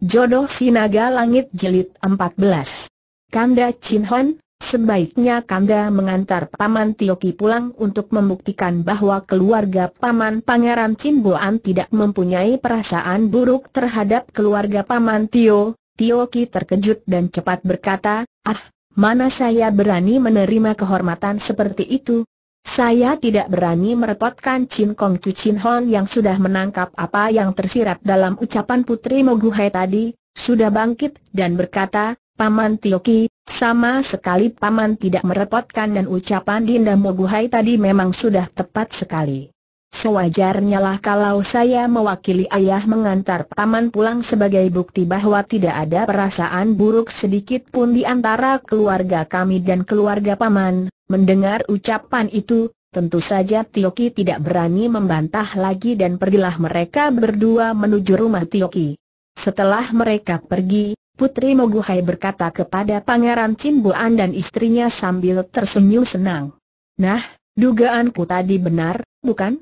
Jodoh Sinaga Langit Jelit 14 Kanda Chin Hon, sebaiknya Kanda mengantar Paman Tioki pulang untuk membuktikan bahwa keluarga Paman Pangeran Chin tidak mempunyai perasaan buruk terhadap keluarga Paman Tio. Tioki terkejut dan cepat berkata, ah, mana saya berani menerima kehormatan seperti itu, saya tidak berani merepotkan Chin Kong Chu Chin Hon yang sudah menangkap apa yang tersirat dalam ucapan Putri Moguhai tadi, sudah bangkit dan berkata, Paman Tioki, sama sekali Paman tidak merepotkan dan ucapan Dinda Moguhai tadi memang sudah tepat sekali. Sewajarnya lah kalau saya mewakili ayah mengantar paman pulang sebagai bukti bahwa tidak ada perasaan buruk sedikit pun di antara keluarga kami dan keluarga paman. Mendengar ucapan itu, tentu saja Tioki tidak berani membantah lagi dan pergilah mereka berdua menuju rumah Tioki. Setelah mereka pergi, Putri Moguhai berkata kepada Pangeran Cimbuan dan istrinya sambil tersenyum senang. Nah, dugaanku tadi benar, bukan?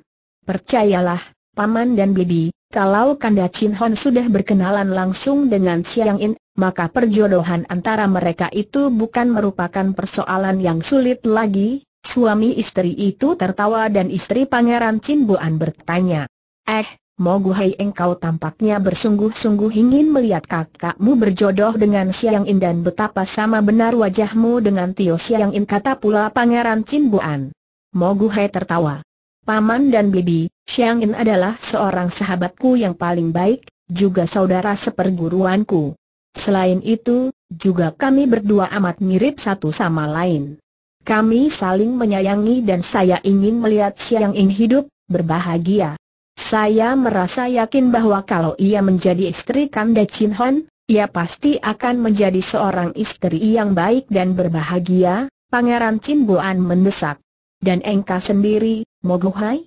Percayalah, Paman dan Bibi, kalau Kanda Chin Hon sudah berkenalan langsung dengan Siang In, maka perjodohan antara mereka itu bukan merupakan persoalan yang sulit lagi. Suami istri itu tertawa dan istri Pangeran Chin Buan bertanya, Eh, Mogu Hai engkau tampaknya bersungguh-sungguh ingin melihat kakakmu berjodoh dengan Siang In dan betapa sama benar wajahmu dengan Tio Siang In kata pula Pangeran Chin Buan. Mogu Hai tertawa. Paman dan Bibi, Xiang In adalah seorang sahabatku yang paling baik, juga saudara seperguruanku. Selain itu, juga kami berdua amat mirip satu sama lain. Kami saling menyayangi dan saya ingin melihat Xiang In hidup, berbahagia. Saya merasa yakin bahwa kalau ia menjadi istri Kanda Chin Hon, ia pasti akan menjadi seorang istri yang baik dan berbahagia, Pangeran Chin Boan mendesak. Dan engkau sendiri, Moguhai?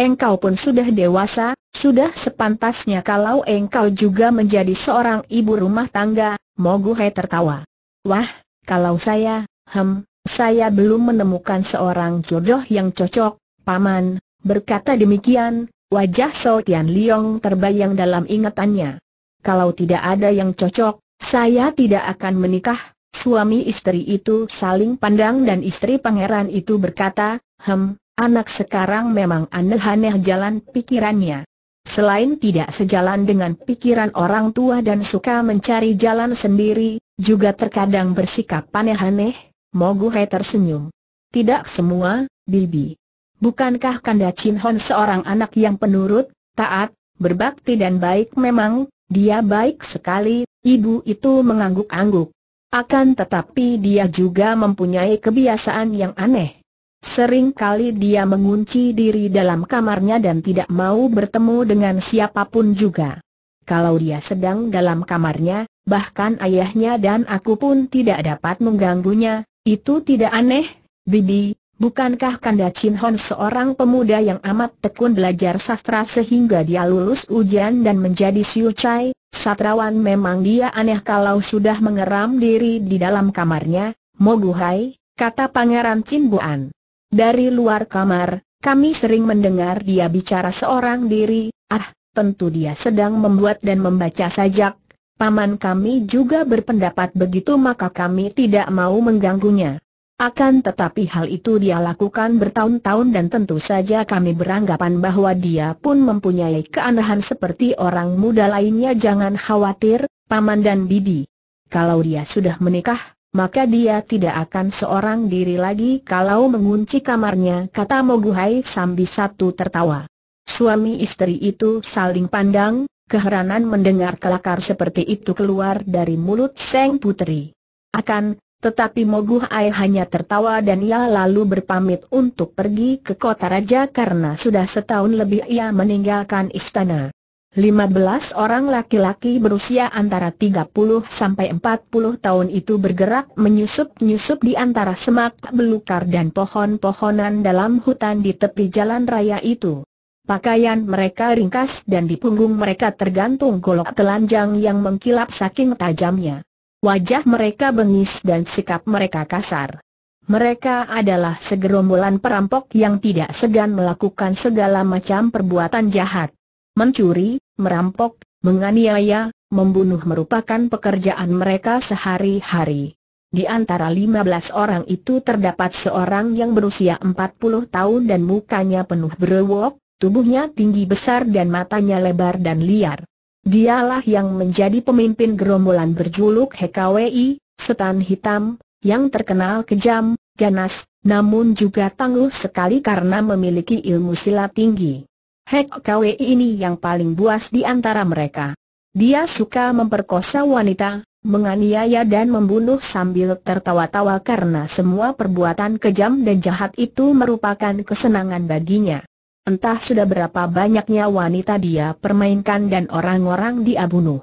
Engkau pun sudah dewasa, sudah sepantasnya kalau engkau juga menjadi seorang ibu rumah tangga, Moguhai tertawa. Wah, kalau saya, hem, saya belum menemukan seorang jodoh yang cocok, Paman, berkata demikian, wajah So Tian Liong terbayang dalam ingatannya. Kalau tidak ada yang cocok, saya tidak akan menikah, Suami istri itu saling pandang dan istri pangeran itu berkata, Hem, Anak sekarang memang aneh-aneh jalan pikirannya. Selain tidak sejalan dengan pikiran orang tua dan suka mencari jalan sendiri, juga terkadang bersikap aneh-aneh, Moguhe tersenyum. Tidak semua, Bibi. Bukankah Kanda Chin Hon seorang anak yang penurut, taat, berbakti dan baik memang, dia baik sekali, ibu itu mengangguk-angguk. Akan tetapi dia juga mempunyai kebiasaan yang aneh. Sering kali dia mengunci diri dalam kamarnya dan tidak mau bertemu dengan siapapun juga. Kalau dia sedang dalam kamarnya, bahkan ayahnya dan aku pun tidak dapat mengganggunya, itu tidak aneh, Bibi, bukankah Kanda Chin Hon seorang pemuda yang amat tekun belajar sastra sehingga dia lulus ujian dan menjadi Siu Chai? Satrawan memang dia aneh kalau sudah mengeram diri di dalam kamarnya, Moguhai, kata Pangeran Chin Buan. Dari luar kamar, kami sering mendengar dia bicara seorang diri, ah, tentu dia sedang membuat dan membaca sajak. Paman kami juga berpendapat begitu maka kami tidak mau mengganggunya. Akan tetapi hal itu dia lakukan bertahun-tahun dan tentu saja kami beranggapan bahwa dia pun mempunyai keanehan seperti orang muda lainnya jangan khawatir, paman dan bibi. Kalau dia sudah menikah, maka dia tidak akan seorang diri lagi kalau mengunci kamarnya kata Moguhai sambil satu tertawa. Suami istri itu saling pandang, keheranan mendengar kelakar seperti itu keluar dari mulut Seng Putri. Akan, tetapi Moguhai hanya tertawa dan ia lalu berpamit untuk pergi ke kota raja karena sudah setahun lebih ia meninggalkan istana. 15 orang laki-laki berusia antara 30 sampai 40 tahun itu bergerak menyusup-nyusup di antara semak belukar dan pohon-pohonan dalam hutan di tepi jalan raya itu. Pakaian mereka ringkas dan di punggung mereka tergantung golok telanjang yang mengkilap saking tajamnya. Wajah mereka bengis dan sikap mereka kasar. Mereka adalah segerombolan perampok yang tidak segan melakukan segala macam perbuatan jahat. Mencuri, merampok, menganiaya, membunuh merupakan pekerjaan mereka sehari-hari. Di antara 15 orang itu terdapat seorang yang berusia 40 tahun dan mukanya penuh brewok, tubuhnya tinggi besar dan matanya lebar dan liar. Dialah yang menjadi pemimpin gerombolan berjuluk HKWI, Setan Hitam, yang terkenal kejam, ganas, namun juga tangguh sekali karena memiliki ilmu silat tinggi. Hek Kwe ini yang paling buas di antara mereka. Dia suka memperkosa wanita, menganiaya dan membunuh sambil tertawa-tawa karena semua perbuatan kejam dan jahat itu merupakan kesenangan baginya. Entah sudah berapa banyaknya wanita dia permainkan dan orang-orang dia bunuh.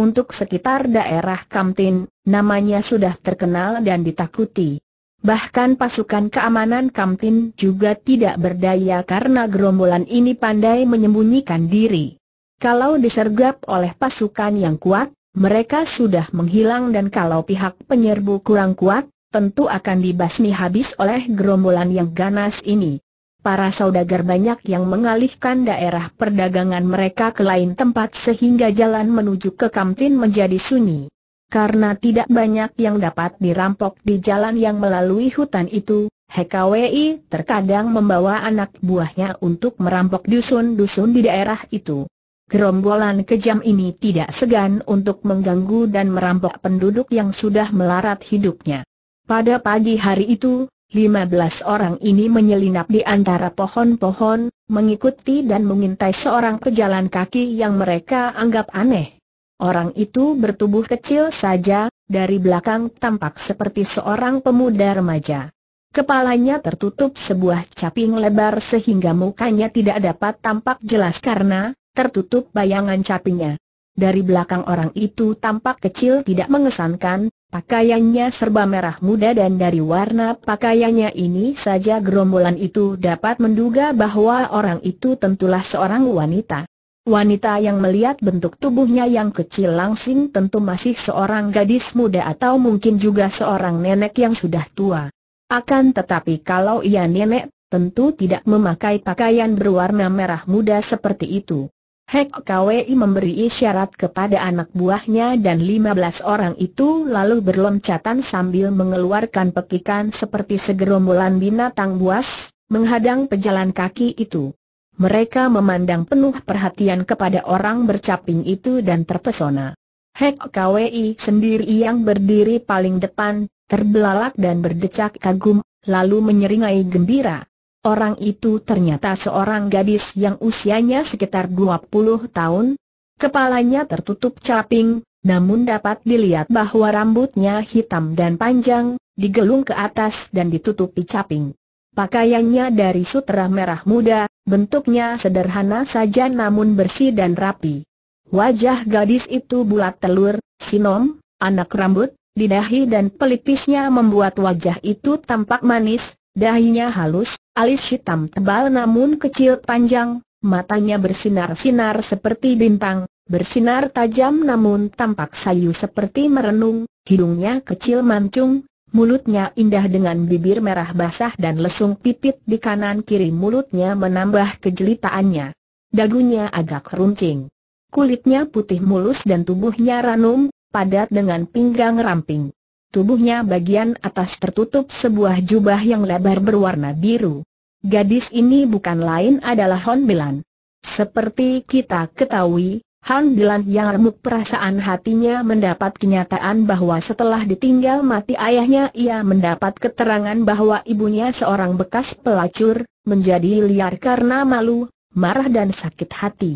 Untuk sekitar daerah Kamtin, namanya sudah terkenal dan ditakuti. Bahkan pasukan keamanan Kamtin juga tidak berdaya karena gerombolan ini pandai menyembunyikan diri. Kalau disergap oleh pasukan yang kuat, mereka sudah menghilang dan kalau pihak penyerbu kurang kuat, tentu akan dibasmi habis oleh gerombolan yang ganas ini. Para saudagar banyak yang mengalihkan daerah perdagangan mereka ke lain tempat sehingga jalan menuju ke Kamtin menjadi sunyi. Karena tidak banyak yang dapat dirampok di jalan yang melalui hutan itu, HKWI terkadang membawa anak buahnya untuk merampok dusun-dusun di daerah itu. Gerombolan kejam ini tidak segan untuk mengganggu dan merampok penduduk yang sudah melarat hidupnya. Pada pagi hari itu, 15 orang ini menyelinap di antara pohon-pohon, mengikuti dan mengintai seorang pejalan kaki yang mereka anggap aneh. Orang itu bertubuh kecil saja, dari belakang tampak seperti seorang pemuda remaja. Kepalanya tertutup sebuah caping lebar sehingga mukanya tidak dapat tampak jelas karena tertutup bayangan capingnya. Dari belakang orang itu tampak kecil tidak mengesankan, pakaiannya serba merah muda dan dari warna pakaiannya ini saja gerombolan itu dapat menduga bahwa orang itu tentulah seorang wanita. Wanita yang melihat bentuk tubuhnya yang kecil langsing tentu masih seorang gadis muda atau mungkin juga seorang nenek yang sudah tua. Akan tetapi kalau ia nenek, tentu tidak memakai pakaian berwarna merah muda seperti itu. Hek KWI memberi isyarat kepada anak buahnya dan 15 orang itu lalu berloncatan sambil mengeluarkan pekikan seperti segerombolan binatang buas, menghadang pejalan kaki itu mereka memandang penuh perhatian kepada orang bercaping itu dan terpesona. Hek Kwi sendiri yang berdiri paling depan, terbelalak dan berdecak kagum, lalu menyeringai gembira. Orang itu ternyata seorang gadis yang usianya sekitar 20 tahun, kepalanya tertutup caping, namun dapat dilihat bahwa rambutnya hitam dan panjang, digelung ke atas dan ditutupi caping. Pakaiannya dari sutra merah muda, bentuknya sederhana saja namun bersih dan rapi. Wajah gadis itu bulat telur, sinom, anak rambut, di dahi dan pelipisnya membuat wajah itu tampak manis, dahinya halus, alis hitam tebal namun kecil panjang, matanya bersinar-sinar seperti bintang, bersinar tajam namun tampak sayu seperti merenung, hidungnya kecil mancung, Mulutnya indah dengan bibir merah basah dan lesung pipit di kanan kiri mulutnya menambah kejelitaannya. Dagunya agak runcing. Kulitnya putih mulus dan tubuhnya ranum, padat dengan pinggang ramping. Tubuhnya bagian atas tertutup sebuah jubah yang lebar berwarna biru. Gadis ini bukan lain adalah Hon Milan. Seperti kita ketahui, Han Dilan yang remuk perasaan hatinya mendapat kenyataan bahwa setelah ditinggal mati ayahnya ia mendapat keterangan bahwa ibunya seorang bekas pelacur, menjadi liar karena malu, marah dan sakit hati.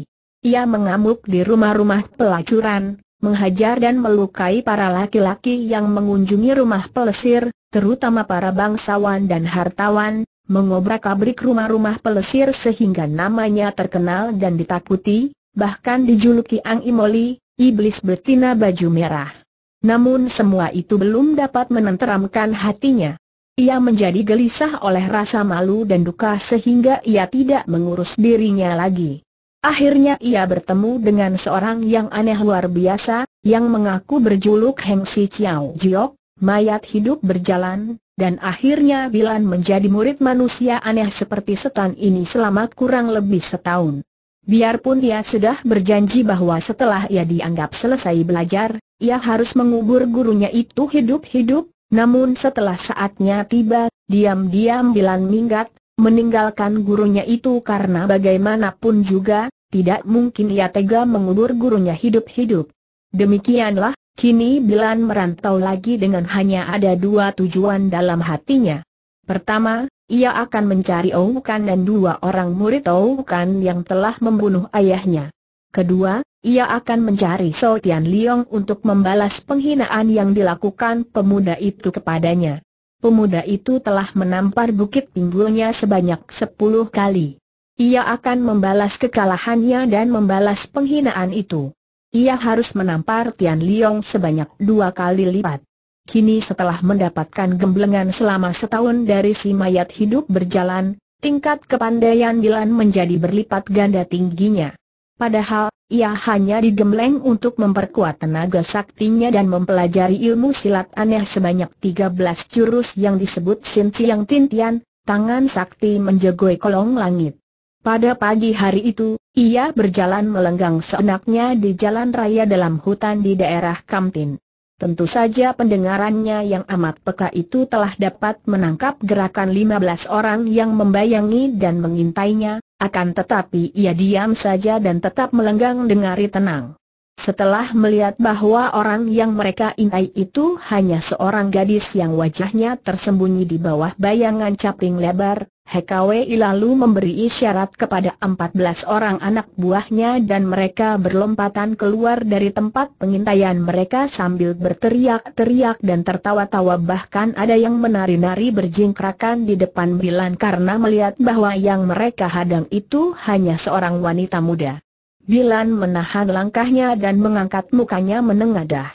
Ia mengamuk di rumah-rumah pelacuran, menghajar dan melukai para laki-laki yang mengunjungi rumah pelesir, terutama para bangsawan dan hartawan, mengobrak-abrik rumah-rumah pelesir sehingga namanya terkenal dan ditakuti, bahkan dijuluki Ang Imoli, iblis betina baju merah. Namun semua itu belum dapat menenteramkan hatinya. Ia menjadi gelisah oleh rasa malu dan duka sehingga ia tidak mengurus dirinya lagi. Akhirnya ia bertemu dengan seorang yang aneh luar biasa, yang mengaku berjuluk Heng Si Chiao Jiok, mayat hidup berjalan, dan akhirnya Bilan menjadi murid manusia aneh seperti setan ini selama kurang lebih setahun. Biarpun dia sudah berjanji bahwa setelah ia dianggap selesai belajar, ia harus mengubur gurunya itu hidup-hidup, namun setelah saatnya tiba, diam-diam bilang minggat, meninggalkan gurunya itu karena bagaimanapun juga, tidak mungkin ia tega mengubur gurunya hidup-hidup. Demikianlah, kini Bilan merantau lagi dengan hanya ada dua tujuan dalam hatinya. Pertama, ia akan mencari Oukan dan dua orang murid Oukan yang telah membunuh ayahnya. Kedua, ia akan mencari So Tian Liong untuk membalas penghinaan yang dilakukan pemuda itu kepadanya. Pemuda itu telah menampar bukit pinggulnya sebanyak sepuluh kali. Ia akan membalas kekalahannya dan membalas penghinaan itu. Ia harus menampar Tian Liong sebanyak dua kali lipat. Kini setelah mendapatkan gemblengan selama setahun dari si mayat hidup berjalan, tingkat kepandaian Dilan menjadi berlipat ganda tingginya. Padahal, ia hanya digembleng untuk memperkuat tenaga saktinya dan mempelajari ilmu silat aneh sebanyak 13 jurus yang disebut Sin Chiang Tintian, tangan sakti menjegoi kolong langit. Pada pagi hari itu, ia berjalan melenggang seenaknya di jalan raya dalam hutan di daerah Kamtin. Tentu saja pendengarannya yang amat peka itu telah dapat menangkap gerakan lima belas orang yang membayangi dan mengintainya, akan tetapi ia diam saja dan tetap melenggang dengari tenang. Setelah melihat bahwa orang yang mereka intai itu hanya seorang gadis yang wajahnya tersembunyi di bawah bayangan caping lebar, HKW lalu memberi isyarat kepada 14 orang anak buahnya dan mereka berlompatan keluar dari tempat pengintaian mereka sambil berteriak-teriak dan tertawa-tawa bahkan ada yang menari-nari berjingkrakan di depan Bilan karena melihat bahwa yang mereka hadang itu hanya seorang wanita muda. Bilan menahan langkahnya dan mengangkat mukanya menengadah.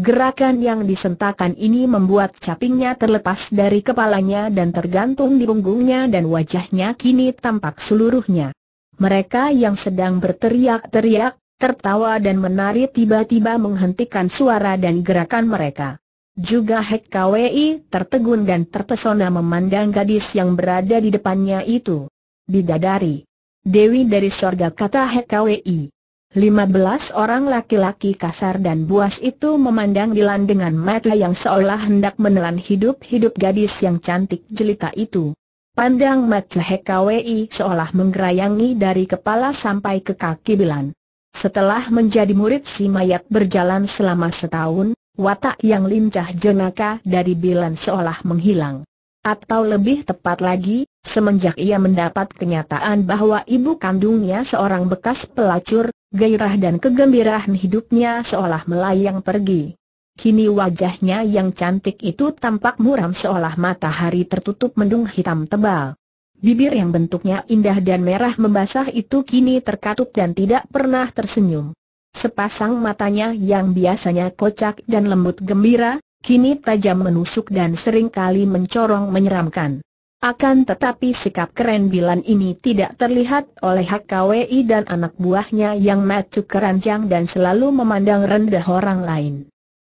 Gerakan yang disentakan ini membuat capingnya terlepas dari kepalanya dan tergantung di punggungnya dan wajahnya kini tampak seluruhnya. Mereka yang sedang berteriak-teriak, tertawa dan menari tiba-tiba menghentikan suara dan gerakan mereka. Juga Hek KWI tertegun dan terpesona memandang gadis yang berada di depannya itu. Bidadari. Dewi dari sorga kata Hek KWI lima belas orang laki-laki kasar dan buas itu memandang Dilan dengan mata yang seolah hendak menelan hidup-hidup gadis yang cantik jelita itu. Pandang mata HKWI seolah menggerayangi dari kepala sampai ke kaki Dilan. Setelah menjadi murid si mayat berjalan selama setahun, watak yang lincah jenaka dari Dilan seolah menghilang. Atau lebih tepat lagi, semenjak ia mendapat kenyataan bahwa ibu kandungnya seorang bekas pelacur, gairah dan kegembiraan hidupnya seolah melayang pergi. Kini wajahnya yang cantik itu tampak muram seolah matahari tertutup mendung hitam tebal. Bibir yang bentuknya indah dan merah membasah itu kini terkatup dan tidak pernah tersenyum. Sepasang matanya yang biasanya kocak dan lembut gembira, Kini tajam menusuk dan sering kali mencorong menyeramkan. Akan tetapi sikap keren Bilan ini tidak terlihat oleh HKWI dan anak buahnya yang matuk keranjang dan selalu memandang rendah orang lain.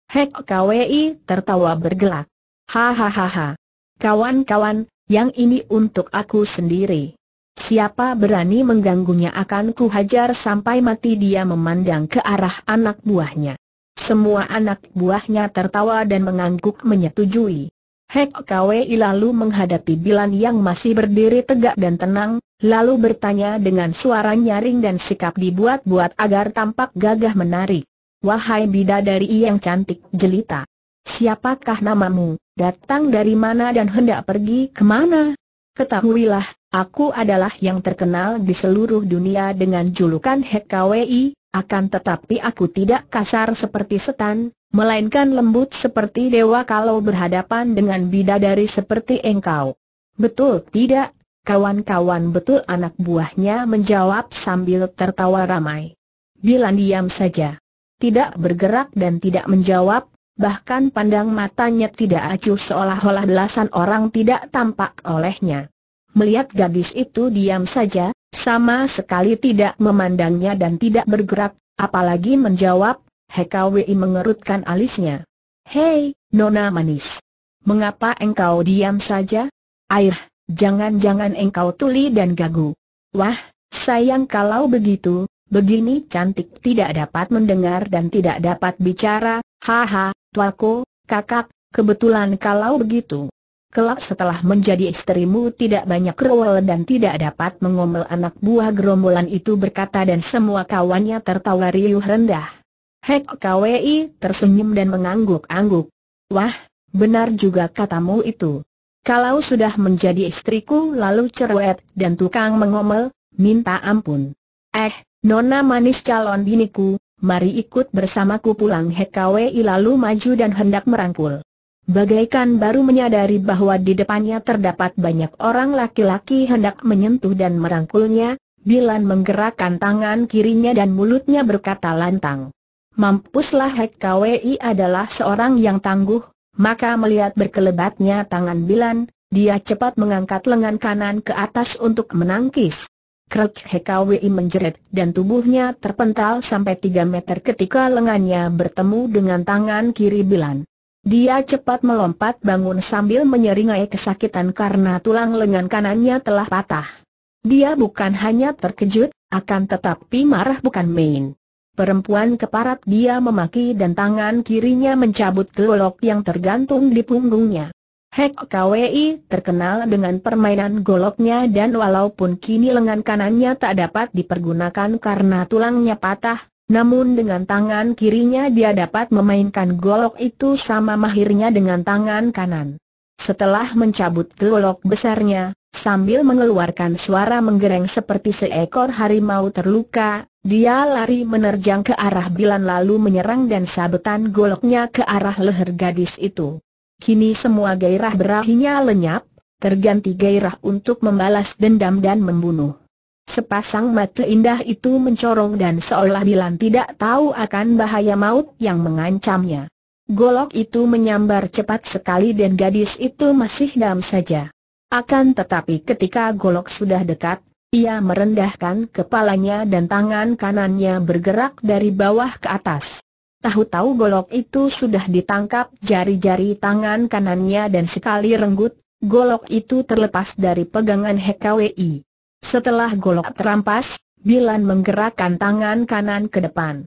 HKWI tertawa bergelak. Hahaha. Kawan-kawan, yang ini untuk aku sendiri. Siapa berani mengganggunya akan kuhajar sampai mati dia memandang ke arah anak buahnya. Semua anak buahnya tertawa dan mengangguk menyetujui. Hek Kwei lalu menghadapi Bilan yang masih berdiri tegak dan tenang, lalu bertanya dengan suara nyaring dan sikap dibuat-buat agar tampak gagah menarik. Wahai bidadari yang cantik jelita. Siapakah namamu, datang dari mana dan hendak pergi kemana? Ketahuilah, aku adalah yang terkenal di seluruh dunia dengan julukan Hek Kwei, akan tetapi aku tidak kasar seperti setan, melainkan lembut seperti dewa kalau berhadapan dengan bidadari seperti engkau. Betul tidak? Kawan-kawan betul anak buahnya menjawab sambil tertawa ramai. Bilan diam saja. Tidak bergerak dan tidak menjawab, bahkan pandang matanya tidak acuh seolah-olah belasan orang tidak tampak olehnya. Melihat gadis itu diam saja, sama sekali tidak memandangnya dan tidak bergerak, apalagi menjawab, Hekawi mengerutkan alisnya. Hei, Nona Manis. Mengapa engkau diam saja? Air, jangan-jangan engkau tuli dan gagu. Wah, sayang kalau begitu, begini cantik tidak dapat mendengar dan tidak dapat bicara, haha, tuaku, kakak, kebetulan kalau begitu. Kelak setelah menjadi istrimu tidak banyak rewel dan tidak dapat mengomel anak buah gerombolan itu berkata dan semua kawannya tertawa riuh rendah. Hek KWI tersenyum dan mengangguk-angguk. Wah, benar juga katamu itu. Kalau sudah menjadi istriku lalu cerewet dan tukang mengomel, minta ampun. Eh, nona manis calon biniku, mari ikut bersamaku pulang Hek KWI lalu maju dan hendak merangkul. Bagaikan baru menyadari bahwa di depannya terdapat banyak orang laki-laki hendak menyentuh dan merangkulnya, Bilan menggerakkan tangan kirinya dan mulutnya berkata lantang. Mampuslah Hek KWI adalah seorang yang tangguh, maka melihat berkelebatnya tangan Bilan, dia cepat mengangkat lengan kanan ke atas untuk menangkis. Krek HKWI menjerit dan tubuhnya terpental sampai 3 meter ketika lengannya bertemu dengan tangan kiri Bilan. Dia cepat melompat bangun sambil menyeringai kesakitan karena tulang lengan kanannya telah patah. Dia bukan hanya terkejut, akan tetapi marah bukan main. Perempuan keparat dia memaki dan tangan kirinya mencabut golok yang tergantung di punggungnya. Hek KWI terkenal dengan permainan goloknya dan walaupun kini lengan kanannya tak dapat dipergunakan karena tulangnya patah, namun dengan tangan kirinya dia dapat memainkan golok itu sama mahirnya dengan tangan kanan. Setelah mencabut golok besarnya, sambil mengeluarkan suara menggereng seperti seekor harimau terluka, dia lari menerjang ke arah Bilan lalu menyerang dan sabetan goloknya ke arah leher gadis itu. Kini semua gairah berakhirnya lenyap, terganti gairah untuk membalas dendam dan membunuh. Sepasang mata indah itu mencorong dan seolah bilang tidak tahu akan bahaya maut yang mengancamnya. Golok itu menyambar cepat sekali dan gadis itu masih dam saja. Akan tetapi ketika golok sudah dekat, ia merendahkan kepalanya dan tangan kanannya bergerak dari bawah ke atas. Tahu-tahu golok itu sudah ditangkap jari-jari tangan kanannya dan sekali renggut, golok itu terlepas dari pegangan HKWI. Setelah golok terampas, Bilan menggerakkan tangan kanan ke depan.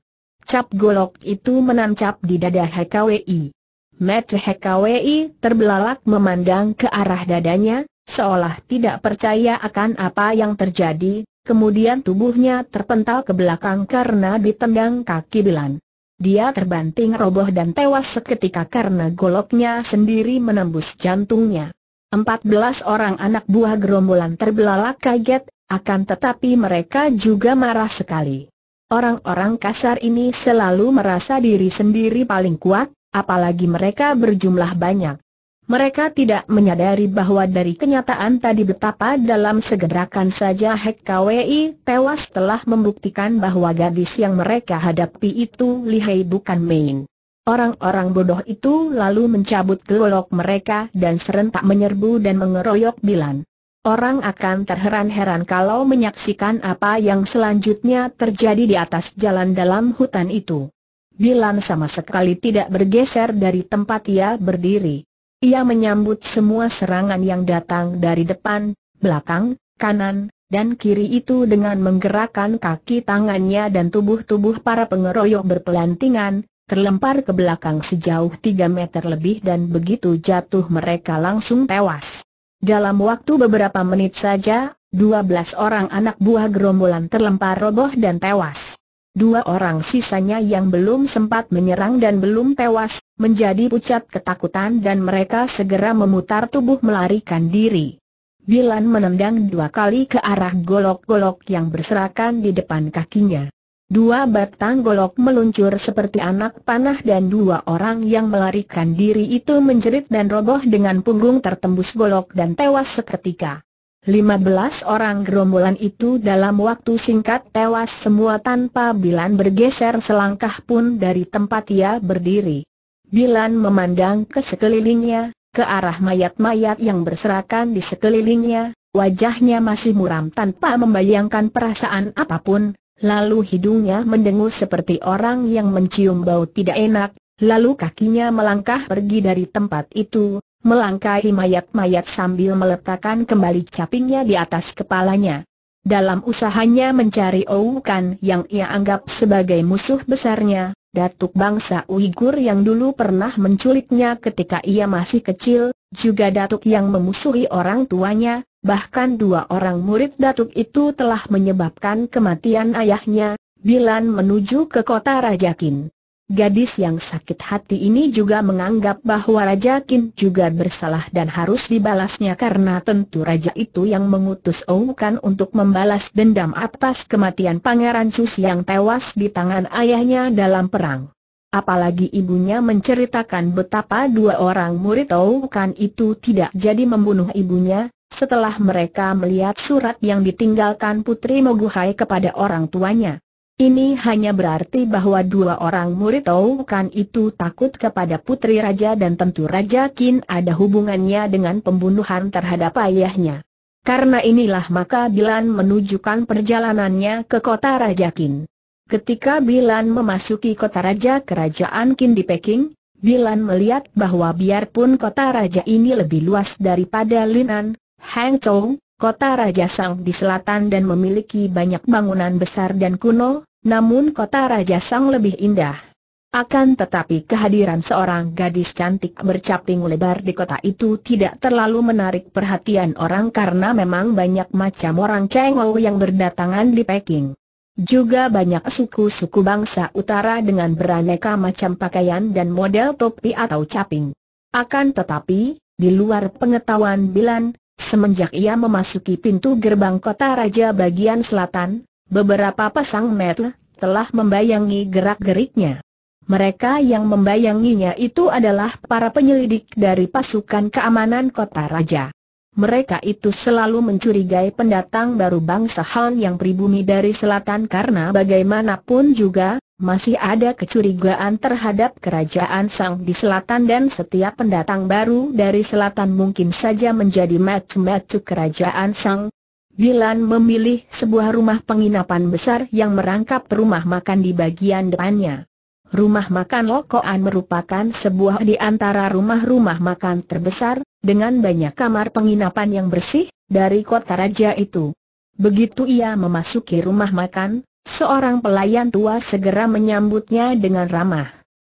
Cap golok itu menancap di dada HKWI. Mata HKWI terbelalak memandang ke arah dadanya, seolah tidak percaya akan apa yang terjadi, kemudian tubuhnya terpental ke belakang karena ditendang kaki Bilan. Dia terbanting roboh dan tewas seketika karena goloknya sendiri menembus jantungnya. 14 orang anak buah gerombolan terbelalak kaget, akan tetapi mereka juga marah sekali. Orang-orang kasar ini selalu merasa diri sendiri paling kuat, apalagi mereka berjumlah banyak. Mereka tidak menyadari bahwa dari kenyataan tadi betapa dalam segerakan saja Hek KWI tewas telah membuktikan bahwa gadis yang mereka hadapi itu lihai bukan main. Orang-orang bodoh itu lalu mencabut gelolok mereka dan serentak menyerbu dan mengeroyok Bilan. Orang akan terheran-heran kalau menyaksikan apa yang selanjutnya terjadi di atas jalan dalam hutan itu. Bilan sama sekali tidak bergeser dari tempat ia berdiri. Ia menyambut semua serangan yang datang dari depan, belakang, kanan, dan kiri itu dengan menggerakkan kaki tangannya dan tubuh-tubuh para pengeroyok berpelantingan, terlempar ke belakang sejauh 3 meter lebih dan begitu jatuh mereka langsung tewas. Dalam waktu beberapa menit saja, 12 orang anak buah gerombolan terlempar roboh dan tewas. Dua orang sisanya yang belum sempat menyerang dan belum tewas, menjadi pucat ketakutan dan mereka segera memutar tubuh melarikan diri. Bilan menendang dua kali ke arah golok-golok yang berserakan di depan kakinya. Dua batang golok meluncur seperti anak panah dan dua orang yang melarikan diri itu menjerit dan roboh dengan punggung tertembus golok dan tewas seketika. 15 orang gerombolan itu dalam waktu singkat tewas semua tanpa Bilan bergeser selangkah pun dari tempat ia berdiri. Bilan memandang ke sekelilingnya, ke arah mayat-mayat yang berserakan di sekelilingnya, wajahnya masih muram tanpa membayangkan perasaan apapun, lalu hidungnya mendengus seperti orang yang mencium bau tidak enak, lalu kakinya melangkah pergi dari tempat itu, melangkahi mayat-mayat sambil meletakkan kembali capingnya di atas kepalanya. Dalam usahanya mencari Oukan yang ia anggap sebagai musuh besarnya, datuk bangsa Uighur yang dulu pernah menculiknya ketika ia masih kecil, juga Datuk yang memusuhi orang tuanya, bahkan dua orang murid Datuk itu telah menyebabkan kematian ayahnya, Bilan menuju ke kota Rajakin. Gadis yang sakit hati ini juga menganggap bahwa Rajakin juga bersalah dan harus dibalasnya karena tentu raja itu yang mengutus Oukan untuk membalas dendam atas kematian Pangeran Cus yang tewas di tangan ayahnya dalam perang. Apalagi ibunya menceritakan betapa dua orang murid Toukan itu tidak jadi membunuh ibunya, setelah mereka melihat surat yang ditinggalkan Putri Moguhai kepada orang tuanya. Ini hanya berarti bahwa dua orang murid Toukan itu takut kepada Putri Raja dan tentu Raja Kin ada hubungannya dengan pembunuhan terhadap ayahnya. Karena inilah maka Bilan menunjukkan perjalanannya ke kota Raja Kin. Ketika Bilan memasuki kota raja kerajaan Qin di Peking, Bilan melihat bahwa biarpun kota raja ini lebih luas daripada Linan, Hangzhou, kota raja Sang di selatan dan memiliki banyak bangunan besar dan kuno, namun kota raja Sang lebih indah. Akan tetapi kehadiran seorang gadis cantik bercaping lebar di kota itu tidak terlalu menarik perhatian orang karena memang banyak macam orang cengol yang berdatangan di Peking. Juga banyak suku-suku bangsa utara dengan beraneka macam pakaian dan model topi atau caping. Akan tetapi, di luar pengetahuan Bilan, semenjak ia memasuki pintu gerbang kota raja bagian selatan, beberapa pasang metel telah membayangi gerak-geriknya. Mereka yang membayanginya itu adalah para penyelidik dari pasukan keamanan kota raja mereka itu selalu mencurigai pendatang baru bangsa Han yang pribumi dari selatan karena bagaimanapun juga, masih ada kecurigaan terhadap kerajaan Sang di selatan dan setiap pendatang baru dari selatan mungkin saja menjadi matu-matu kerajaan Sang. bilan memilih sebuah rumah penginapan besar yang merangkap rumah makan di bagian depannya. Rumah makan Lokoan merupakan sebuah di antara rumah-rumah makan terbesar dengan banyak kamar penginapan yang bersih, dari kota raja itu. Begitu ia memasuki rumah makan, seorang pelayan tua segera menyambutnya dengan ramah.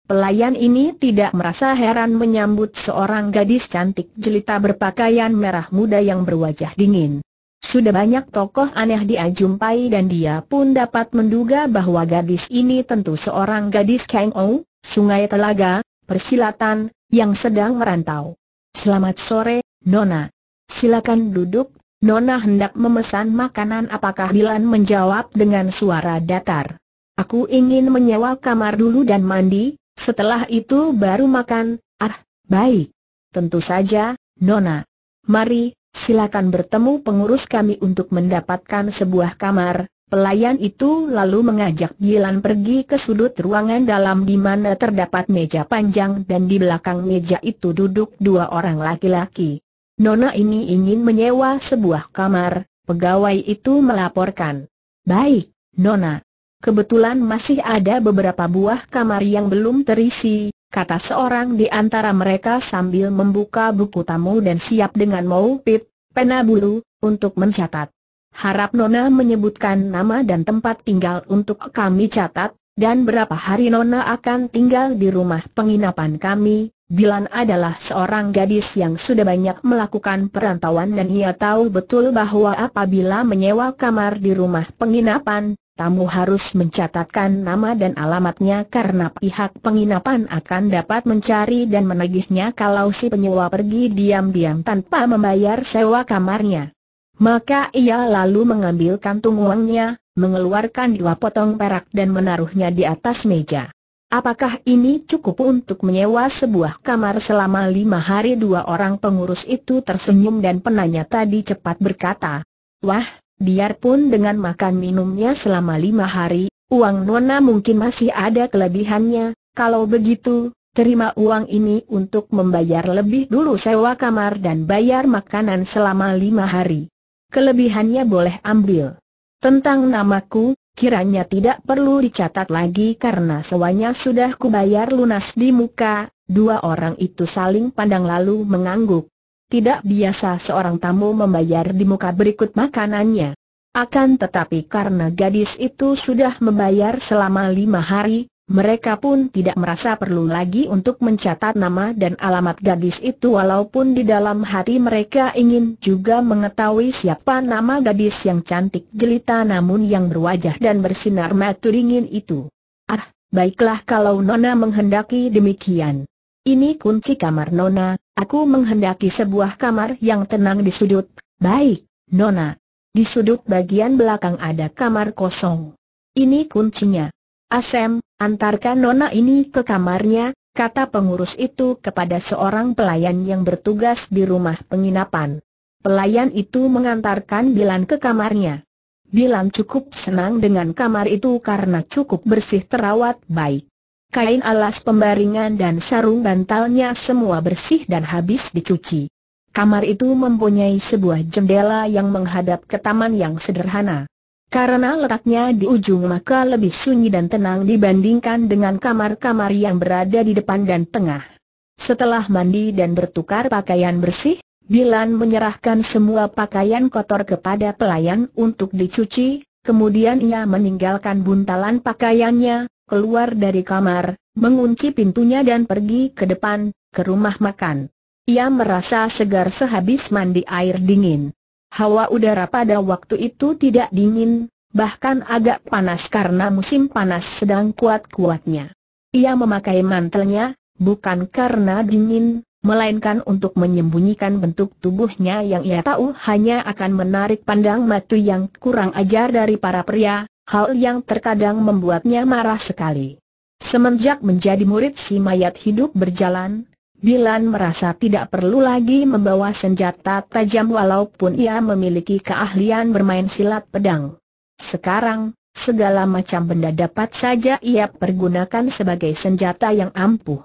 Pelayan ini tidak merasa heran menyambut seorang gadis cantik jelita berpakaian merah muda yang berwajah dingin. Sudah banyak tokoh aneh dia jumpai dan dia pun dapat menduga bahwa gadis ini tentu seorang gadis Kang Ou, sungai telaga, persilatan, yang sedang merantau. Selamat sore, Nona. Silakan duduk, Nona hendak memesan makanan apakah Dilan menjawab dengan suara datar. Aku ingin menyewa kamar dulu dan mandi, setelah itu baru makan, ah, baik. Tentu saja, Nona. Mari, silakan bertemu pengurus kami untuk mendapatkan sebuah kamar, Pelayan itu lalu mengajak Jilan pergi ke sudut ruangan dalam di mana terdapat meja panjang dan di belakang meja itu duduk dua orang laki-laki. Nona ini ingin menyewa sebuah kamar, pegawai itu melaporkan. Baik, Nona. Kebetulan masih ada beberapa buah kamar yang belum terisi, kata seorang di antara mereka sambil membuka buku tamu dan siap dengan mau pit, pena bulu, untuk mencatat. Harap Nona menyebutkan nama dan tempat tinggal untuk kami catat, dan berapa hari Nona akan tinggal di rumah penginapan kami. Bilan adalah seorang gadis yang sudah banyak melakukan perantauan dan ia tahu betul bahwa apabila menyewa kamar di rumah penginapan, tamu harus mencatatkan nama dan alamatnya karena pihak penginapan akan dapat mencari dan menagihnya kalau si penyewa pergi diam-diam tanpa membayar sewa kamarnya. Maka ia lalu mengambil kantung uangnya, mengeluarkan dua potong perak dan menaruhnya di atas meja. Apakah ini cukup untuk menyewa sebuah kamar selama lima hari? Dua orang pengurus itu tersenyum dan penanya tadi cepat berkata, Wah, biarpun dengan makan minumnya selama lima hari, uang Nona mungkin masih ada kelebihannya, kalau begitu, terima uang ini untuk membayar lebih dulu sewa kamar dan bayar makanan selama lima hari kelebihannya boleh ambil. Tentang namaku, kiranya tidak perlu dicatat lagi karena sewanya sudah kubayar lunas di muka, dua orang itu saling pandang lalu mengangguk. Tidak biasa seorang tamu membayar di muka berikut makanannya. Akan tetapi karena gadis itu sudah membayar selama lima hari, mereka pun tidak merasa perlu lagi untuk mencatat nama dan alamat gadis itu walaupun di dalam hati mereka ingin juga mengetahui siapa nama gadis yang cantik jelita namun yang berwajah dan bersinar mata dingin itu. Ah, baiklah kalau Nona menghendaki demikian. Ini kunci kamar Nona, aku menghendaki sebuah kamar yang tenang di sudut. Baik, Nona. Di sudut bagian belakang ada kamar kosong. Ini kuncinya. Asem, antarkan nona ini ke kamarnya, kata pengurus itu kepada seorang pelayan yang bertugas di rumah penginapan. Pelayan itu mengantarkan Bilan ke kamarnya. Bilan cukup senang dengan kamar itu karena cukup bersih terawat baik. Kain alas pembaringan dan sarung bantalnya semua bersih dan habis dicuci. Kamar itu mempunyai sebuah jendela yang menghadap ke taman yang sederhana. Karena letaknya di ujung maka lebih sunyi dan tenang dibandingkan dengan kamar-kamar yang berada di depan dan tengah. Setelah mandi dan bertukar pakaian bersih, Bilan menyerahkan semua pakaian kotor kepada pelayan untuk dicuci, kemudian ia meninggalkan buntalan pakaiannya, keluar dari kamar, mengunci pintunya dan pergi ke depan, ke rumah makan. Ia merasa segar sehabis mandi air dingin. Hawa udara pada waktu itu tidak dingin, bahkan agak panas karena musim panas sedang kuat-kuatnya. Ia memakai mantelnya, bukan karena dingin, melainkan untuk menyembunyikan bentuk tubuhnya yang ia tahu hanya akan menarik pandang matu yang kurang ajar dari para pria, hal yang terkadang membuatnya marah sekali. Semenjak menjadi murid si mayat hidup berjalan, Bilan merasa tidak perlu lagi membawa senjata tajam walaupun ia memiliki keahlian bermain silat pedang. Sekarang, segala macam benda dapat saja ia pergunakan sebagai senjata yang ampuh.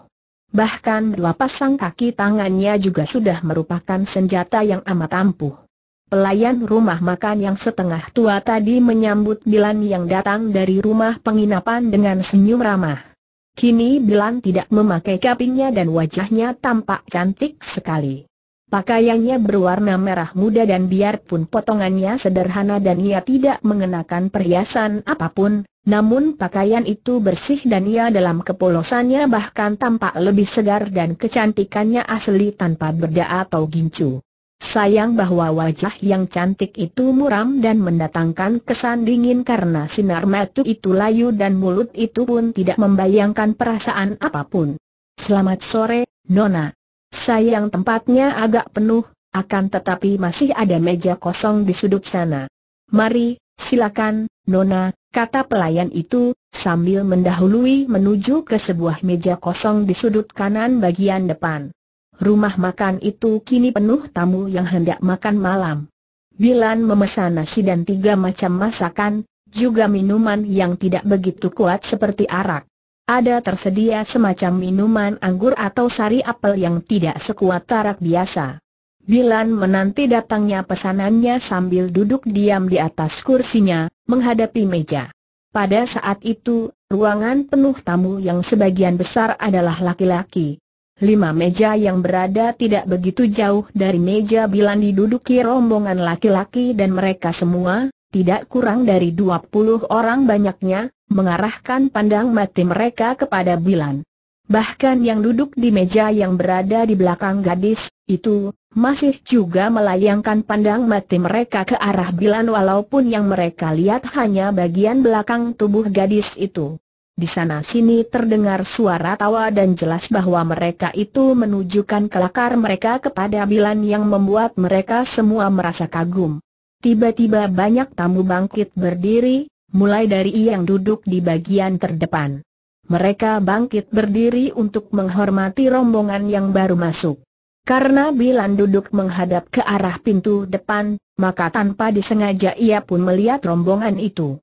Bahkan dua pasang kaki tangannya juga sudah merupakan senjata yang amat ampuh. Pelayan rumah makan yang setengah tua tadi menyambut Bilan yang datang dari rumah penginapan dengan senyum ramah. Kini Bilan tidak memakai kapingnya dan wajahnya tampak cantik sekali. Pakaiannya berwarna merah muda dan biarpun potongannya sederhana dan ia tidak mengenakan perhiasan apapun, namun pakaian itu bersih dan ia dalam kepolosannya bahkan tampak lebih segar dan kecantikannya asli tanpa berda atau gincu. Sayang bahwa wajah yang cantik itu muram dan mendatangkan kesan dingin karena sinar mata itu layu dan mulut itu pun tidak membayangkan perasaan apapun. Selamat sore, Nona. Sayang tempatnya agak penuh, akan tetapi masih ada meja kosong di sudut sana. Mari, silakan, Nona, kata pelayan itu, sambil mendahului menuju ke sebuah meja kosong di sudut kanan bagian depan. Rumah makan itu kini penuh tamu yang hendak makan malam. Bilan memesan nasi dan tiga macam masakan, juga minuman yang tidak begitu kuat seperti arak. Ada tersedia semacam minuman anggur atau sari apel yang tidak sekuat arak biasa. Bilan menanti datangnya pesanannya sambil duduk diam di atas kursinya, menghadapi meja. Pada saat itu, ruangan penuh tamu yang sebagian besar adalah laki-laki. Lima meja yang berada tidak begitu jauh dari meja bilan diduduki rombongan laki-laki dan mereka semua, tidak kurang dari dua puluh orang banyaknya, mengarahkan pandang mati mereka kepada bilan. Bahkan yang duduk di meja yang berada di belakang gadis, itu, masih juga melayangkan pandang mati mereka ke arah bilan walaupun yang mereka lihat hanya bagian belakang tubuh gadis itu. Di sana-sini terdengar suara tawa dan jelas bahwa mereka itu menunjukkan kelakar mereka kepada Bilan yang membuat mereka semua merasa kagum. Tiba-tiba banyak tamu bangkit berdiri, mulai dari yang duduk di bagian terdepan. Mereka bangkit berdiri untuk menghormati rombongan yang baru masuk. Karena Bilan duduk menghadap ke arah pintu depan, maka tanpa disengaja ia pun melihat rombongan itu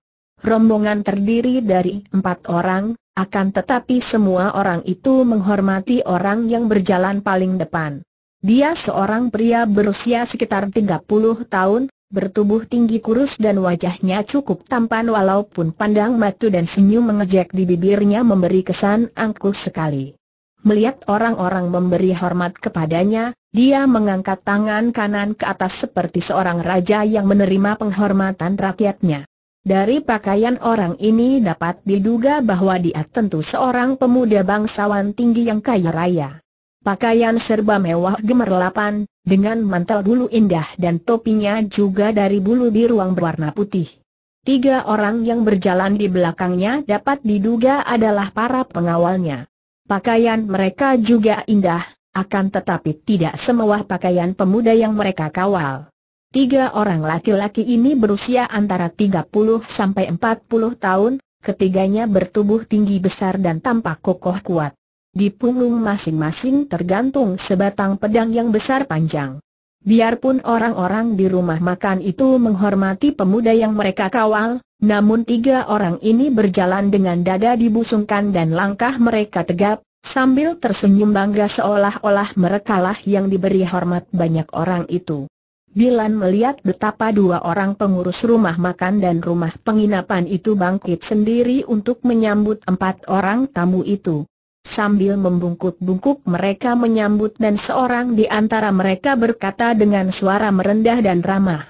rombongan terdiri dari empat orang, akan tetapi semua orang itu menghormati orang yang berjalan paling depan. Dia seorang pria berusia sekitar 30 tahun, bertubuh tinggi kurus dan wajahnya cukup tampan walaupun pandang matu dan senyum mengejek di bibirnya memberi kesan angkuh sekali. Melihat orang-orang memberi hormat kepadanya, dia mengangkat tangan kanan ke atas seperti seorang raja yang menerima penghormatan rakyatnya. Dari pakaian orang ini dapat diduga bahwa dia tentu seorang pemuda bangsawan tinggi yang kaya raya. Pakaian serba mewah gemerlapan, dengan mantel bulu indah dan topinya juga dari bulu biru yang berwarna putih. Tiga orang yang berjalan di belakangnya dapat diduga adalah para pengawalnya. Pakaian mereka juga indah, akan tetapi tidak semewah pakaian pemuda yang mereka kawal. Tiga orang laki-laki ini berusia antara 30 sampai 40 tahun, ketiganya bertubuh tinggi besar dan tampak kokoh kuat. Di punggung masing-masing tergantung sebatang pedang yang besar panjang. Biarpun orang-orang di rumah makan itu menghormati pemuda yang mereka kawal, namun tiga orang ini berjalan dengan dada dibusungkan dan langkah mereka tegap, sambil tersenyum bangga seolah-olah merekalah yang diberi hormat banyak orang itu. Bilan melihat betapa dua orang pengurus rumah makan dan rumah penginapan itu bangkit sendiri untuk menyambut empat orang tamu itu. Sambil membungkuk-bungkuk mereka menyambut dan seorang di antara mereka berkata dengan suara merendah dan ramah.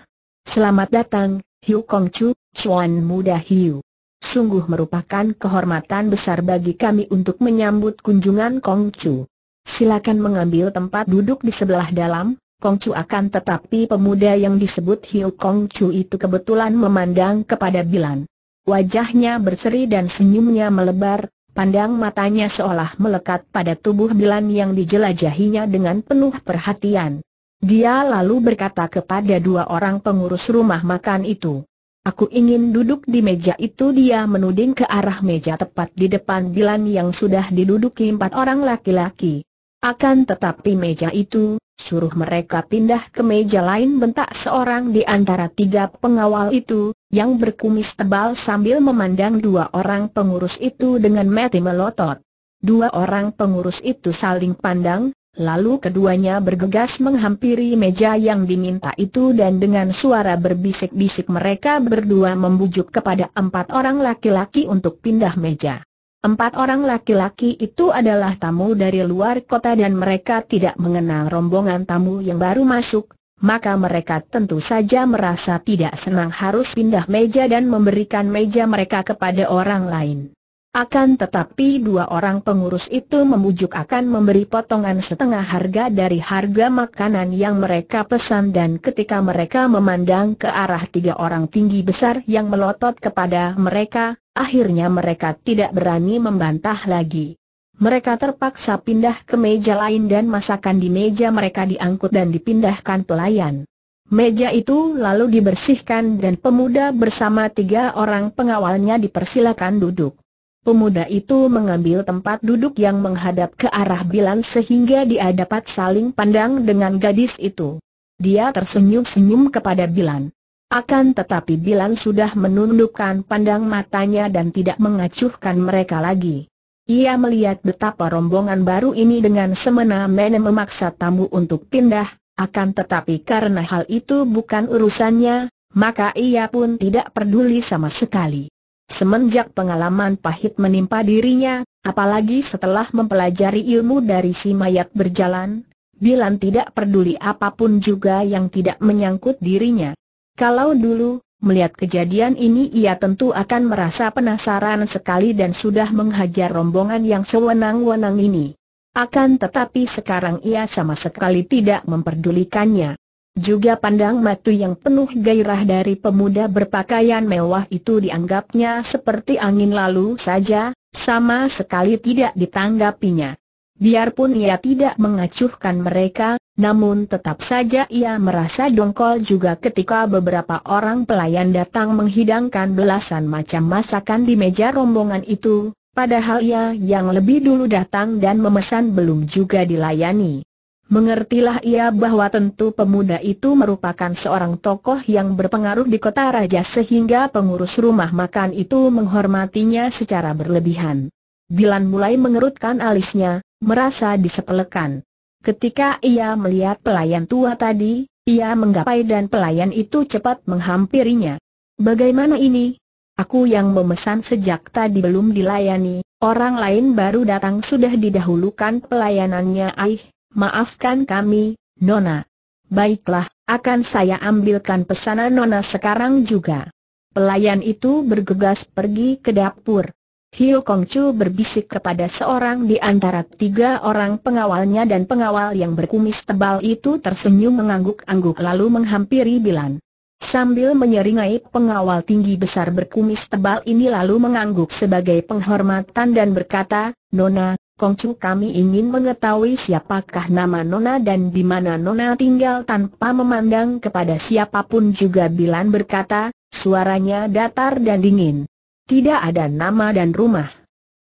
Selamat datang, Hiu Kong Chu, Chuan Muda Hiu. Sungguh merupakan kehormatan besar bagi kami untuk menyambut kunjungan Kong Chu. Silakan mengambil tempat duduk di sebelah dalam, Kongcu akan tetapi pemuda yang disebut Hiu Kongcu itu kebetulan memandang kepada Bilan. Wajahnya berseri dan senyumnya melebar, pandang matanya seolah melekat pada tubuh Bilan yang dijelajahinya dengan penuh perhatian. Dia lalu berkata kepada dua orang pengurus rumah makan itu, Aku ingin duduk di meja itu dia menuding ke arah meja tepat di depan Bilan yang sudah diduduki empat orang laki-laki. Akan tetapi meja itu, Suruh mereka pindah ke meja lain bentak seorang di antara tiga pengawal itu, yang berkumis tebal sambil memandang dua orang pengurus itu dengan mati melotot. Dua orang pengurus itu saling pandang, lalu keduanya bergegas menghampiri meja yang diminta itu dan dengan suara berbisik-bisik mereka berdua membujuk kepada empat orang laki-laki untuk pindah meja. Empat orang laki-laki itu adalah tamu dari luar kota dan mereka tidak mengenal rombongan tamu yang baru masuk, maka mereka tentu saja merasa tidak senang harus pindah meja dan memberikan meja mereka kepada orang lain. Akan tetapi dua orang pengurus itu membujuk akan memberi potongan setengah harga dari harga makanan yang mereka pesan dan ketika mereka memandang ke arah tiga orang tinggi besar yang melotot kepada mereka, Akhirnya mereka tidak berani membantah lagi. Mereka terpaksa pindah ke meja lain dan masakan di meja mereka diangkut dan dipindahkan pelayan. Meja itu lalu dibersihkan dan pemuda bersama tiga orang pengawalnya dipersilakan duduk. Pemuda itu mengambil tempat duduk yang menghadap ke arah Bilan sehingga dia dapat saling pandang dengan gadis itu. Dia tersenyum-senyum kepada Bilan. Akan tetapi Bilan sudah menundukkan pandang matanya dan tidak mengacuhkan mereka lagi. Ia melihat betapa rombongan baru ini dengan semena-mena memaksa tamu untuk pindah, akan tetapi karena hal itu bukan urusannya, maka ia pun tidak peduli sama sekali. Semenjak pengalaman pahit menimpa dirinya, apalagi setelah mempelajari ilmu dari si mayat berjalan, Bilan tidak peduli apapun juga yang tidak menyangkut dirinya. Kalau dulu, melihat kejadian ini ia tentu akan merasa penasaran sekali dan sudah menghajar rombongan yang sewenang-wenang ini. Akan tetapi sekarang ia sama sekali tidak memperdulikannya. Juga pandang matu yang penuh gairah dari pemuda berpakaian mewah itu dianggapnya seperti angin lalu saja, sama sekali tidak ditanggapinya. Biarpun ia tidak mengacuhkan mereka, namun tetap saja ia merasa dongkol juga ketika beberapa orang pelayan datang menghidangkan belasan macam masakan di meja rombongan itu, padahal ia yang lebih dulu datang dan memesan belum juga dilayani. Mengertilah ia bahwa tentu pemuda itu merupakan seorang tokoh yang berpengaruh di kota raja sehingga pengurus rumah makan itu menghormatinya secara berlebihan. Bilan mulai mengerutkan alisnya, merasa disepelekan. Ketika ia melihat pelayan tua tadi, ia menggapai dan pelayan itu cepat menghampirinya. Bagaimana ini? Aku yang memesan sejak tadi belum dilayani, orang lain baru datang sudah didahulukan pelayanannya aih, maafkan kami, Nona. Baiklah, akan saya ambilkan pesanan Nona sekarang juga. Pelayan itu bergegas pergi ke dapur. Hiu Kong Chu berbisik kepada seorang di antara tiga orang pengawalnya dan pengawal yang berkumis tebal itu tersenyum mengangguk-angguk lalu menghampiri Bilan. Sambil menyeringai pengawal tinggi besar berkumis tebal ini lalu mengangguk sebagai penghormatan dan berkata, Nona, Kongcu kami ingin mengetahui siapakah nama Nona dan di mana Nona tinggal tanpa memandang kepada siapapun juga Bilan berkata, suaranya datar dan dingin. Tidak ada nama dan rumah.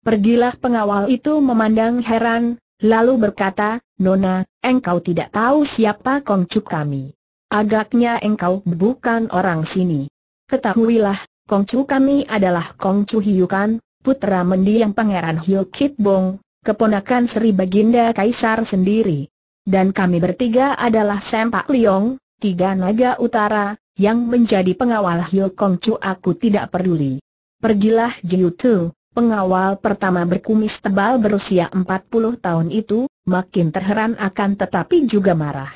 Pergilah pengawal itu memandang heran, lalu berkata, Nona, engkau tidak tahu siapa kongcuk kami. Agaknya engkau bukan orang sini. Ketahuilah, kongcu kami adalah kongcu Hiukan, putra mendiang pangeran Hiukit Bong, keponakan Sri Baginda Kaisar sendiri. Dan kami bertiga adalah Sempak Liong, tiga naga utara, yang menjadi pengawal Hiu aku tidak peduli. Pergilah Jiutu, pengawal pertama berkumis tebal berusia 40 tahun itu, makin terheran akan tetapi juga marah.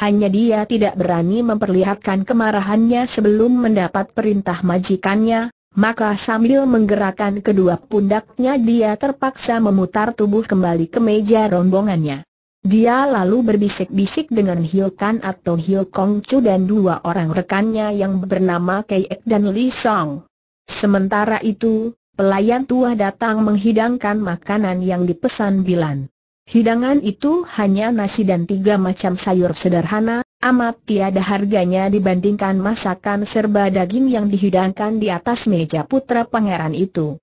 Hanya dia tidak berani memperlihatkan kemarahannya sebelum mendapat perintah majikannya, maka sambil menggerakkan kedua pundaknya dia terpaksa memutar tubuh kembali ke meja rombongannya. Dia lalu berbisik-bisik dengan Hiu Kan atau Hiu Kong Chu dan dua orang rekannya yang bernama Kei Ek dan Li Song. Sementara itu, pelayan tua datang menghidangkan makanan yang dipesan Bilan. Hidangan itu hanya nasi dan tiga macam sayur sederhana, amat tiada harganya dibandingkan masakan serba daging yang dihidangkan di atas meja putra pangeran itu.